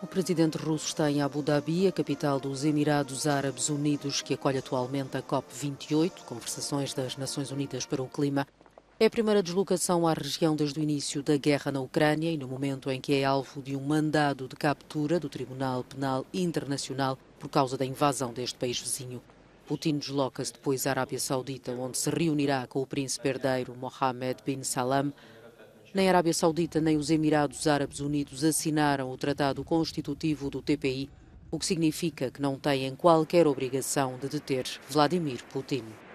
O presidente russo está em Abu Dhabi, a capital dos Emirados Árabes Unidos, que acolhe atualmente a COP28, Conversações das Nações Unidas para o Clima. É a primeira deslocação à região desde o início da guerra na Ucrânia e no momento em que é alvo de um mandado de captura do Tribunal Penal Internacional por causa da invasão deste país vizinho. Putin desloca-se depois à Arábia Saudita, onde se reunirá com o príncipe herdeiro Mohammed bin Salam. Nem a Arábia Saudita nem os Emirados Árabes Unidos assinaram o tratado constitutivo do TPI, o que significa que não têm qualquer obrigação de deter Vladimir Putin.